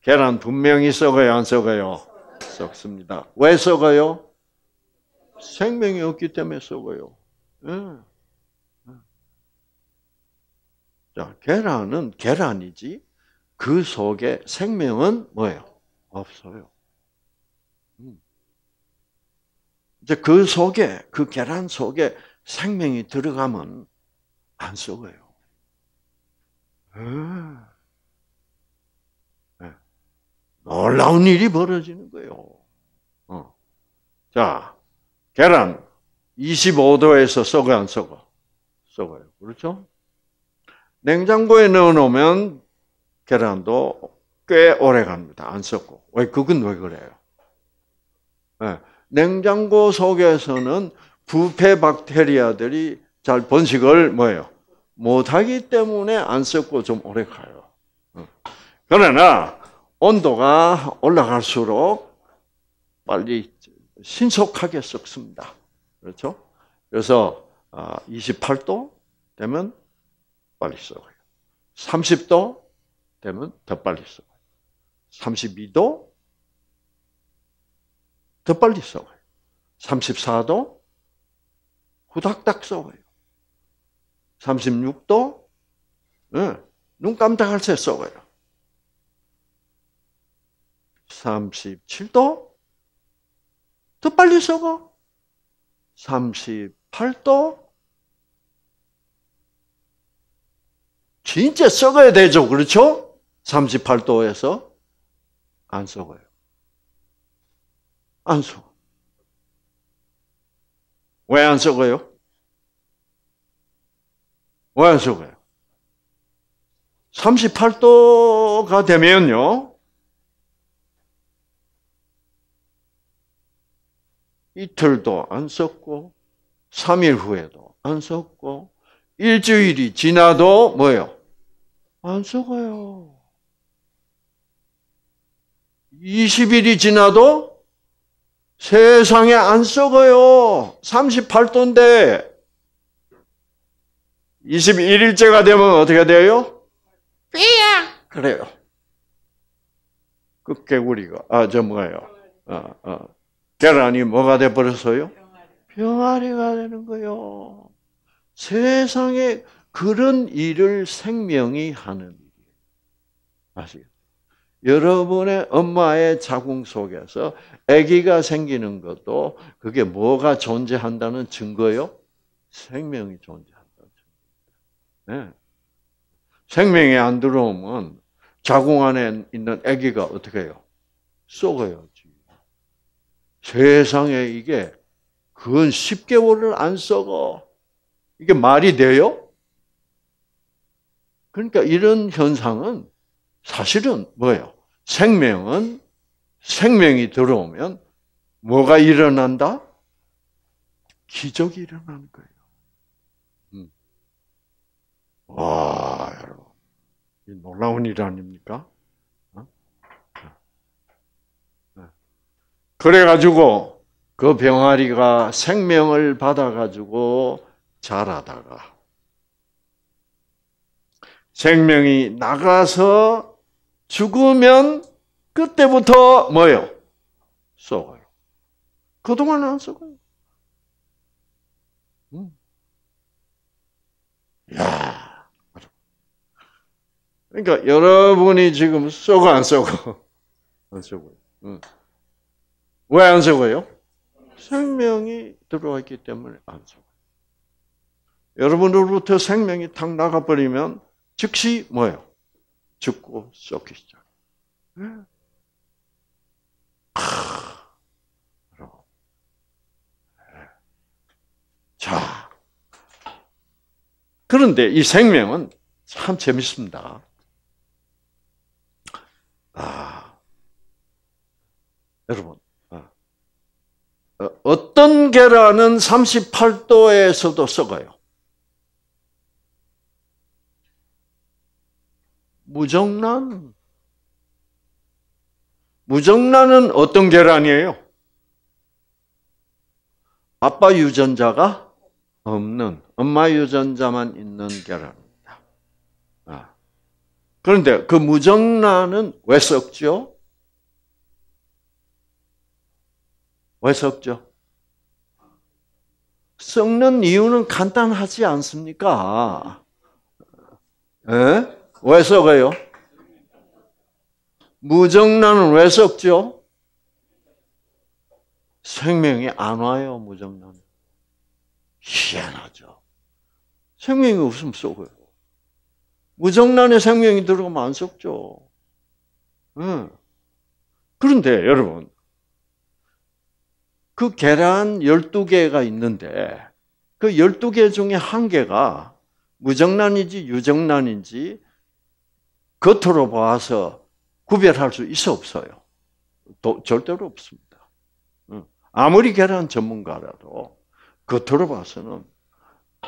계란 분명히 썩어요, 안 썩어요? 썩습니다. 왜 썩어요? 생명이 없기 때문에 썩어요. 예. 예. 자, 계란은 계란이지 그 속에 생명은 뭐예요? 없어요. 음. 이제 그 속에 그 계란 속에 생명이 들어가면 안 썩어요. 예. 예. 놀라운 일이 벌어지는 거예요. 어. 자, 계란 25도에서 썩어 안 썩어? 썩어요. 그렇죠? 냉장고에 넣어놓으면 계란도 꽤 오래 갑니다. 안 썩고. 왜, 그건 왜 그래요? 네. 냉장고 속에서는 부패 박테리아들이 잘 번식을 뭐예요? 못하기 때문에 안 썩고 좀 오래 가요. 그러나 온도가 올라갈수록 빨리 신속하게 썩습니다. 그렇죠? 그래서 28도 아, 되면 빨리 썩어요. 30도 되면 더 빨리 썩어요. 32도 더 빨리 썩어요. 34도 후닥닥 썩어요. 36도, 네. 예, 눈 깜짝할 새 썩어요. 37도, 더 빨리 썩어. 38도, 진짜 썩어야 되죠. 그렇죠? 38도에서 안 썩어요. 안 썩어. 왜안 썩어요? 왜안 썩어요? 38도가 되면요. 이틀도 안 썼고, 3일 후에도 안 썼고, 일주일이 지나도 뭐예요? 안 썩어요. 20일이 지나도 세상에 안 썩어요. 38도인데 21일째가 되면 어떻게 돼요? 삐야! 그래요. 그 개구리가, 아, 저 뭐예요? 어, 어. 계란이 뭐가 돼버렸어요? 병아리가 되는 거요. 세상에 그런 일을 생명이 하는 일이에요. 아시겠 여러분의 엄마의 자궁 속에서 아기가 생기는 것도 그게 뭐가 존재한다는 증거요? 생명이 존재한다. 생명이 안 들어오면 자궁 안에 있는 아기가 어떻게 해요? 썩어야지. 세상에 이게 그건 10개월을 안 썩어. 이게 말이 돼요? 그러니까 이런 현상은 사실은 뭐예요? 생명은 생명이 들어오면 뭐가 일어난다? 기적이 일어나는 거예요. 와, 아, 여러분. 이 놀라운 일 아닙니까? 어? 네. 그래가지고 그 병아리가 생명을 받아가지고 자라다가 생명이 나가서 죽으면 그때부터 뭐요? 썩어요. 그동안 안 썩어요. 음. 야, 그러니까 여러분이 지금 쏘고 안 쏘고 안 쏘고 응. 왜안 쏘고요? 생명이 들어와 있기 때문에 안 쏘고 여러분으로부터 생명이 탁 나가버리면 즉시 뭐예요? 죽고 썩기 시작. 예? 예. 자, 그런데 이 생명은 참 재밌습니다. 아, 여러분, 아, 어, 어떤 계란은 38도에서도 썩어요. 무정란. 무정란은 어떤 계란이에요? 아빠 유전자가 없는, 엄마 유전자만 있는 계란. 그런데 그 무정란은 왜 썩죠? 왜 썩죠? 썩는 이유는 간단하지 않습니까? 에? 왜 썩어요? 무정란은 왜 썩죠? 생명이 안 와요, 무정란. 희한하죠. 생명이 없으면 썩어요. 무정란의 생명이 들어가면 안 썩죠. 응. 그런데 여러분, 그 계란 12개가 있는데 그 12개 중에 한 개가 무정란인지 유정란인지 겉으로 봐서 구별할 수 있어 없어요. 도, 절대로 없습니다. 아무리 계란 전문가라도 겉으로 봐서는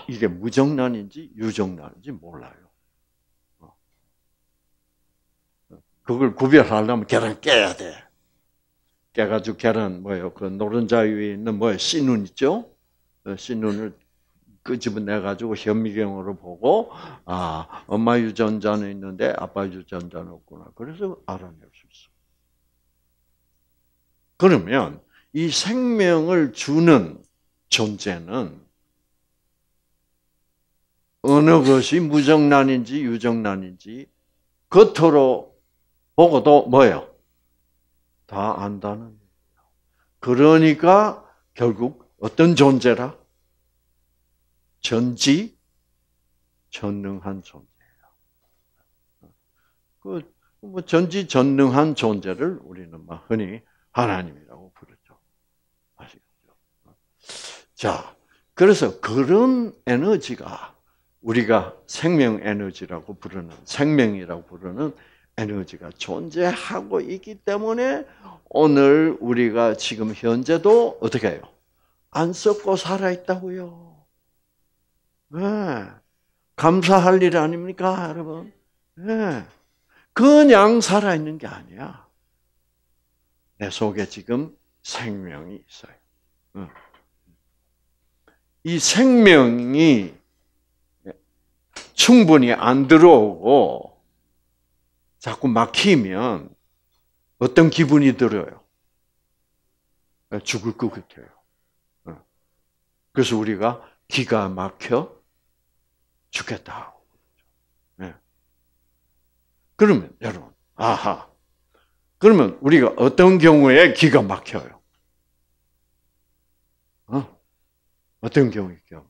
이게 무정란인지 유정란인지 몰라요. 그걸 구별하려면 계란 깨야 돼. 깨가지고 계란 뭐예요? 그 노른자 위에 있는 뭐예요? 씨눈 있죠? 그 씨눈을 끄집어내가지고 현미경으로 보고 아 엄마 유전자는 있는데 아빠 유전자는 없구나. 그래서 알아낼 수 있어. 그러면 이 생명을 주는 존재는 어느 것이 무정란인지 유정란인지 겉으로 보고도 뭐예요? 다 안다는 그러니까 결국 어떤 존재라? 전지, 전능한 존재예요. 그, 뭐 전지, 전능한 존재를 우리는 막 뭐 흔히 하나님이라고 부르죠. 아시겠죠? 자, 그래서 그런 에너지가 우리가 생명 에너지라고 부르는, 생명이라고 부르는 에너지가 존재하고 있기 때문에 오늘 우리가 지금 현재도 어떻게 해요? 안 썩고 살아있다고요. 네. 감사할 일 아닙니까, 여러분? 네. 그냥 살아있는 게 아니야. 내 속에 지금 생명이 있어요. 이 생명이 충분히 안 들어오고 자꾸 막히면 어떤 기분이 들어요? 아, 죽을 것 같아요. 어. 그래서 우리가 기가 막혀 죽겠다. 예. 그러면 여러분, 아하. 그러면 우리가 어떤 경우에 기가 막혀요? 어? 어떤 경우에 기가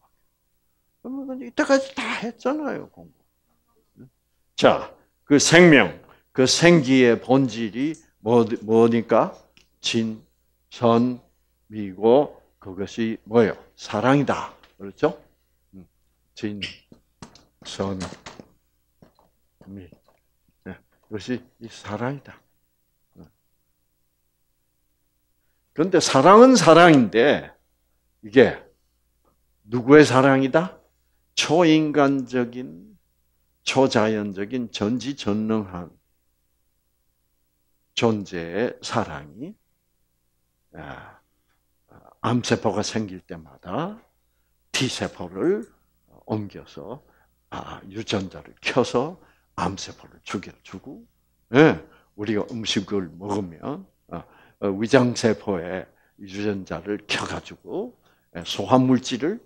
막혀요? 어, 이때까지 다 했잖아요, 공부. 자, 그 생명, 그 생기의 본질이 뭐, 니까 진, 선, 미고 그것이 뭐예요? 사랑이다. 그렇죠? 음. 진, 선, 미. 네. 그것이 이 사랑이다. 음. 그런데 사랑은 사랑인데 이게 누구의 사랑이다? 초인간적인 초자연적인 전지전능한 존재의 사랑이 아, 암세포가 생길 때마다 T세포를 옮겨서 아, 유전자를 켜서 암세포를 죽여주고 예, 우리가 음식을 먹으면 아, 위장세포에 유전자를 켜가지고 예, 소화물질을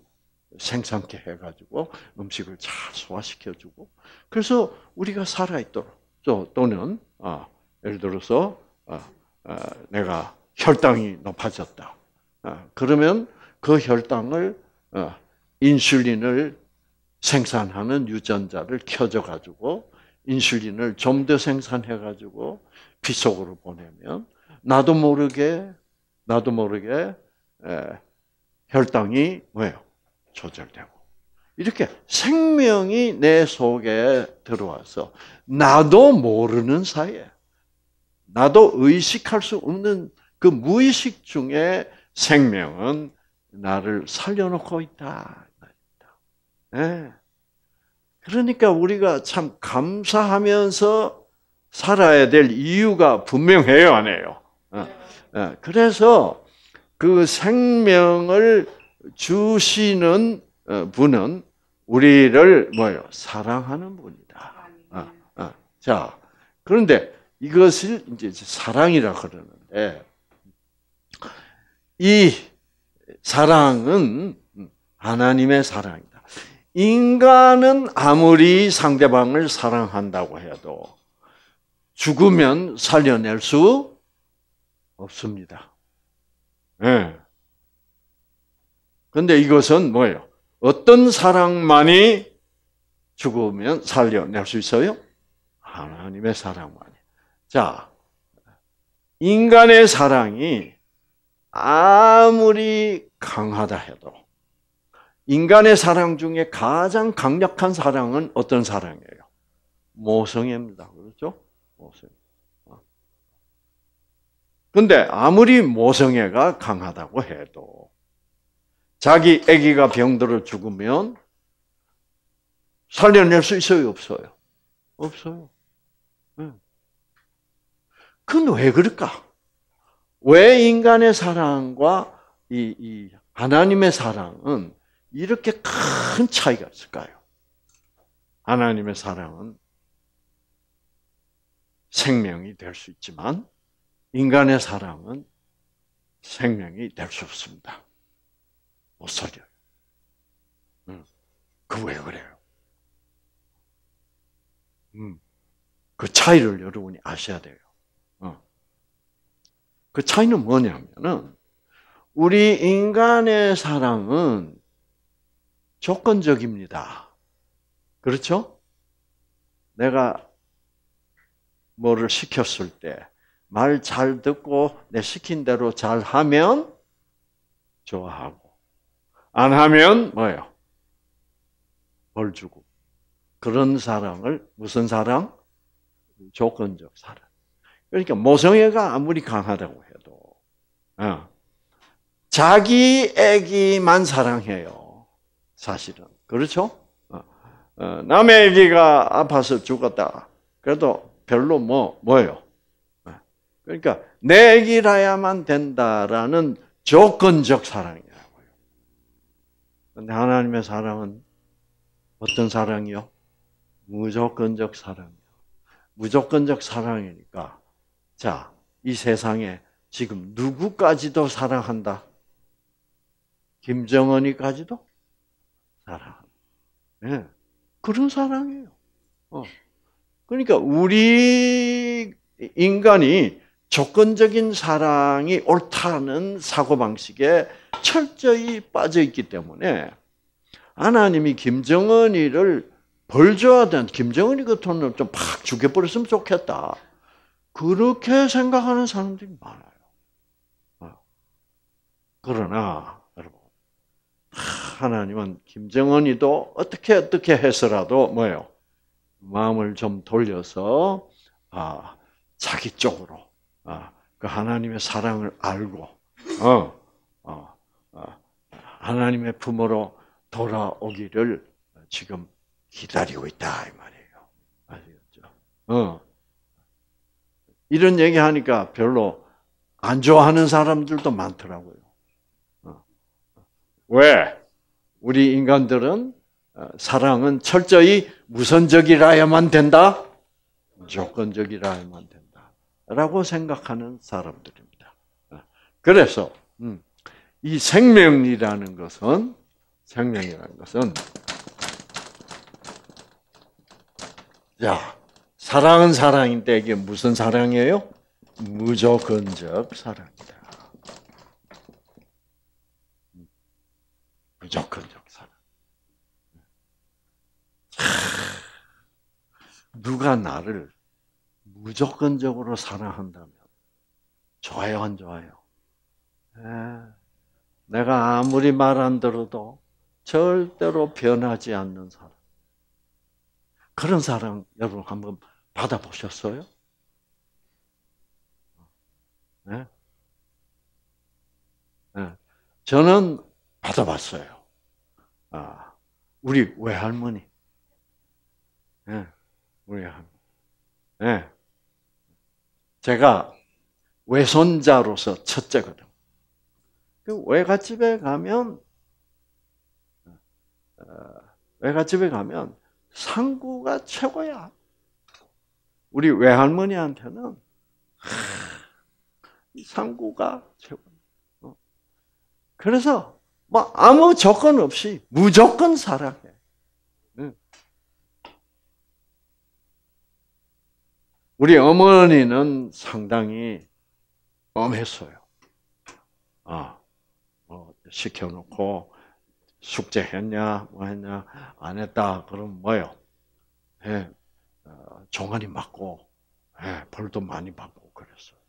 생산케 해가지고 음식을 잘 소화시켜주고 그래서 우리가 살아있도록 또 또는 어, 예를 들어서 어, 어, 내가 혈당이 높아졌다 어, 그러면 그 혈당을 어, 인슐린을 생산하는 유전자를 켜져 가지고 인슐린을 좀 더 생산해 가지고 피 속으로 보내면 나도 모르게 나도 모르게 에, 혈당이 뭐예요? 조절되고 이렇게 생명이 내 속에 들어와서 나도 모르는 사이에 나도 의식할 수 없는 그 무의식 중에 생명은 나를 살려놓고 있다. 네. 그러니까 우리가 참 감사하면서 살아야 될 이유가 분명해요, 안 해요? 어. 어. 그래서 그 생명을 주시는 어, 분은 우리를 뭐요 사랑하는 분이다. 어, 어. 자, 그런데 이것을 이제 사랑이라 그러는데 이 사랑은 하나님의 사랑이다. 인간은 아무리 상대방을 사랑한다고 해도 죽으면 살려낼 수 없습니다. 네. 그런데 이것은 뭐예요? 어떤 사랑만이 죽으면 살려낼 수 있어요? 하나님의 사랑만이. 자, 인간의 사랑이 아무리 강하다 해도 인간의 사랑 중에 가장 강력한 사랑은 어떤 사랑이에요? 모성애입니다. 그렇죠? 모성애. 근데 아무리 모성애가 강하다고 해도 자기 아기가 병들어 죽으면 살려낼 수 있어요, 없어요? 없어요. 예. 그건 왜 그럴까? 왜 인간의 사랑과 이, 이 하나님의 사랑은 이렇게 큰 차이가 있을까요? 하나님의 사랑은 생명이 될 수 있지만 인간의 사랑은 생명이 될 수 없습니다. 못 살려요. 음. 그 왜 그래요? 음. 그 차이를 여러분이 아셔야 돼요. 어. 그 차이는 뭐냐면은 우리 인간의 사랑은 조건적입니다. 그렇죠? 내가 뭐를 시켰을 때 말 잘 듣고 내 시킨 대로 잘 하면 좋아하고 안 하면 뭐예요? 벌 주고. 그런 사랑을 무슨 사랑? 조건적 사랑. 그러니까 모성애가 아무리 강하다고 해도 어, 자기 애기만 사랑해요. 사실은 그렇죠? 어, 어 남의 애기가 아파서 죽었다. 그래도 별로 뭐 뭐예요? 어, 그러니까 내 애기라야만 된다라는 조건적 사랑이. 근데 하나님의 사랑은 어떤 사랑이요? 무조건적 사랑이요. 무조건적 사랑이니까. 자, 이 세상에 지금 누구까지도 사랑한다? 김정은이까지도 사랑. 네. 예, 그런 사랑이에요. 어. 그러니까 우리 인간이 조건적인 사랑이 옳다는 사고방식에 철저히 빠져있기 때문에 하나님이 김정은이를 벌줘하던 야 김정은이 그 돈을 좀 팍 죽여버렸으면 좋겠다. 그렇게 생각하는 사람들이 많아요. 아, 그러나 여러분 하나님은 김정은이도 어떻게 어떻게 해서라도 뭐예요? 마음을 좀 돌려서 아, 자기 쪽으로 어, 그 하나님의 사랑을 알고, 어, 어, 어 하나님의 부모로 돌아오기를 지금 기다리고 있다 이 말이에요. 아시겠죠? 어. 이런 얘기하니까 별로 안 좋아하는 사람들도 많더라고요. 어. 왜? 우리 인간들은 어, 사랑은 철저히 무선적이라야만 된다. 조건적이라야만 된다. 라고 생각하는 사람들입니다. 그래서, 음, 이 생명이라는 것은, 생명이라는 것은, 야, 사랑은 사랑인데 이게 무슨 사랑이에요? 무조건적 사랑이다. 무조건적 사랑. 누가 나를 무조건적으로 사랑한다면 좋아요 안 좋아요? 에, 예. 내가 아무리 말 안 들어도 절대로 변하지 않는 사람. 그런 사랑 여러분 한번 받아보셨어요? 네? 네. 저는 받아봤어요. 아, 우리 외할머니. 네. 우리 할머니. 예. 제가 외손자로서 첫째거든. 그 외갓집에 가면 어, 외갓집에 가면 상구가 최고야. 우리 외할머니한테는 상구가 최고. 어. 그래서 뭐 아무 조건 없이 무조건 사랑해. 우리 어머니는 상당히 엄했어요. 아, 뭐 시켜놓고 숙제했냐, 뭐 했냐, 안 했다, 그럼 뭐요? 예, 어, 종아리 맞고, 예, 벌도 많이 받고 그랬어요.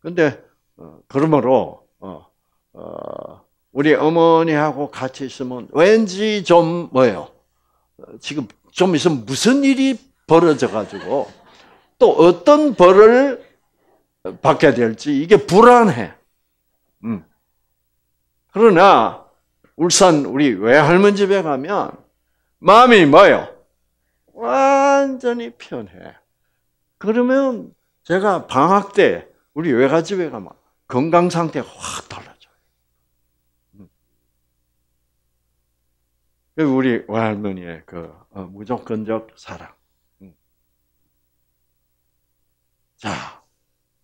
근데, 어, 그러므로, 어, 어, 우리 어머니하고 같이 있으면 왠지 좀, 뭐요? 어, 지금 좀 있으면 무슨 일이 벌어져가지고, 또 어떤 벌을 받게 될지 이게 불안해. 음. 그러나 울산 우리 외할머니 집에 가면 마음이 뭐요? 완전히 편해. 그러면 제가 방학 때 우리 외가집에 가면 건강 상태확 달라져요. 음. 그 우리 외할머니의 그 어, 무조건적 사랑. 자,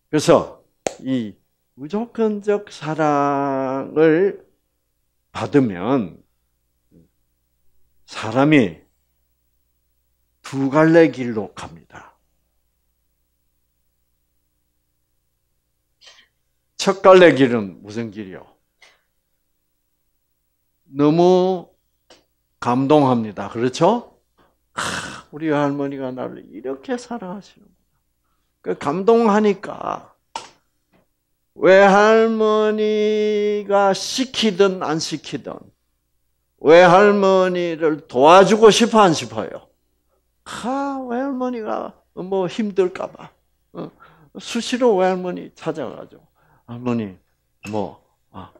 그래서 이 무조건적 사랑을 받으면 사람이 두 갈래 길로 갑니다. 첫 갈래 길은 무슨 길이요? 너무 감동합니다. 그렇죠? 우리 할머니가 나를 이렇게 사랑하시는 그 감동하니까 외할머니가 시키든 안 시키든 외할머니를 도와주고 싶어 안 싶어요? 아 외할머니가 뭐 힘들까봐 어, 수시로 외할머니 찾아가죠. 할머니 뭐 아,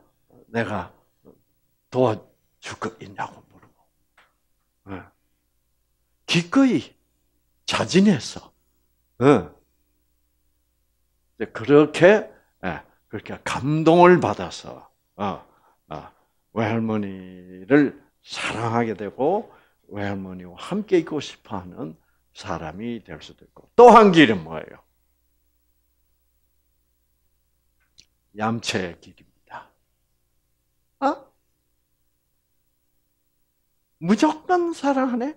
내가 도와줄 거 있냐고 물어보. 네. 예. 기꺼이 자진해서 네. 그렇게 예, 그렇게 감동을 받아서 어, 어, 외할머니를 사랑하게 되고 외할머니와 함께 있고 싶어하는 사람이 될 수도 있고 또 한 길은 뭐예요? 얌체의 길입니다. 어? 무조건 사랑하네.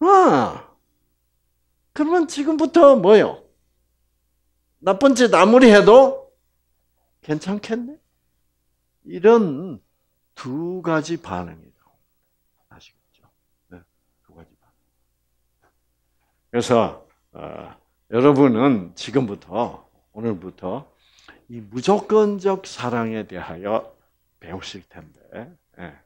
어. 그러면 지금부터 뭐요? 나쁜 짓 아무리 해도 괜찮겠네? 이런 두 가지 반응이다. 아시겠죠? 네, 두 가지 반응. 그래서, 어, 여러분은 지금부터, 오늘부터 이 무조건적 사랑에 대하여 배우실 텐데, 네.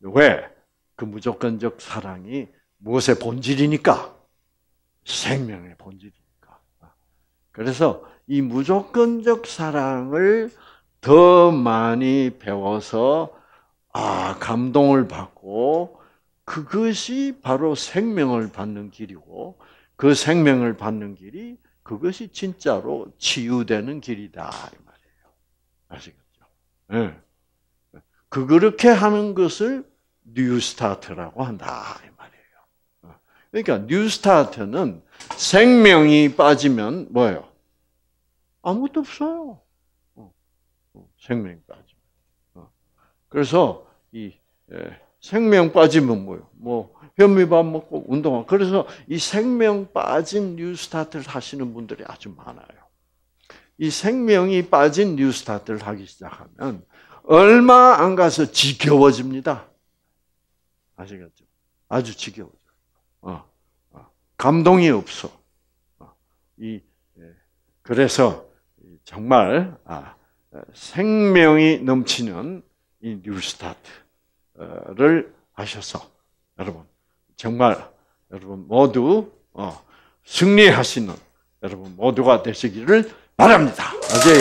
왜? 그 무조건적 사랑이 무엇의 본질이니까? 생명의 본질이니까. 그래서 이 무조건적 사랑을 더 많이 배워서 아 감동을 받고 그것이 바로 생명을 받는 길이고 그 생명을 받는 길이 그것이 진짜로 치유되는 길이다 이 말이에요. 아시겠죠? 예. 네. 그렇게 하는 것을 뉴스타트라고 한다. 그러니까 뉴스타트는 생명이 빠지면 뭐예요? 아무것도 없어요. 어, 어, 생명이 빠지면. 어. 그래서 이 예, 생명 빠지면 뭐요? 뭐 현미밥 먹고 운동하고 그래서 이 생명 빠진 뉴스타트를 하시는 분들이 아주 많아요. 이 생명이 빠진 뉴스타트를 하기 시작하면 얼마 안 가서 지겨워집니다. 아시겠죠? 아주 지겨워. 어, 어, 감동이 없어. 어, 이 예, 그래서 정말 아, 생명이 넘치는 이 뉴스타트를 하셔서 여러분 정말 여러분 모두 승리하시는 여러분 모두가 되시기를 바랍니다. 아세